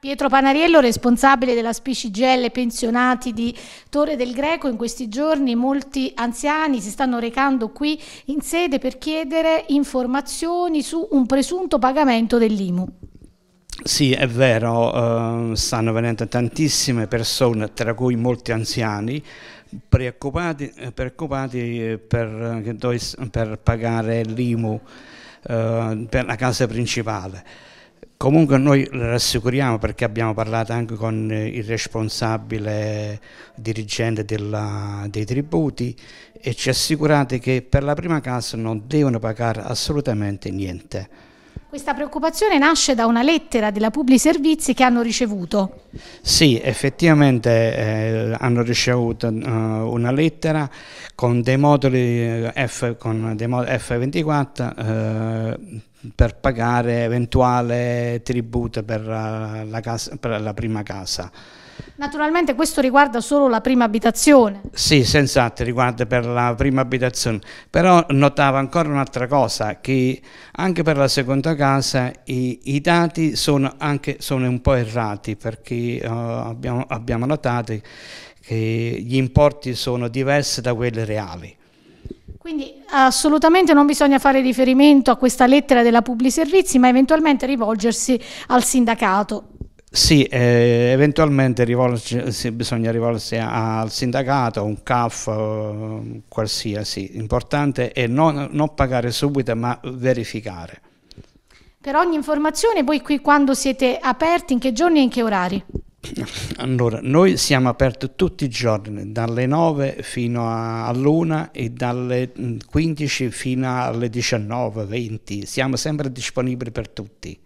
Pietro Panariello, responsabile della Spicigelle Pensionati di Torre del Greco, in questi giorni molti anziani si stanno recando qui in sede per chiedere informazioni su un presunto pagamento dell'IMU. Sì, è vero, eh, stanno venendo tantissime persone, tra cui molti anziani, preoccupati, eh, preoccupati eh, per, eh, per, pagare l'IMU eh, per la casa principale. Comunque noi rassicuriamo perché abbiamo parlato anche con il responsabile dirigente della, dei tributi e ci assicurate che per la prima casa non devono pagare assolutamente niente. Questa preoccupazione nasce da una lettera della Publi Servizi che hanno ricevuto. Sì, effettivamente eh, hanno ricevuto eh, una lettera con dei moduli, eh, F, con dei moduli F24 eh, per pagare eventuale tributo per, la, casa, per la prima casa. Naturalmente questo riguarda solo la prima abitazione. Sì, senz'altro riguarda per la prima abitazione, però notavo ancora un'altra cosa, che anche per la seconda casa i, i dati sono, anche, sono un po' errati perché uh, abbiamo, abbiamo notato che gli importi sono diversi da quelli reali. Quindi assolutamente non bisogna fare riferimento a questa lettera della Publi Servizi, ma eventualmente rivolgersi al sindacato. Sì, eh, eventualmente rivolgersi, bisogna rivolgersi al sindacato, a un CAF, eh, qualsiasi. L'importante è non, non pagare subito, ma verificare. Per ogni informazione, voi qui quando siete aperti, in che giorni e in che orari? Allora, noi siamo aperti tutti i giorni, dalle 9 fino all'1 e dalle 15 mm, fino alle 19, 20. Siamo sempre disponibili per tutti.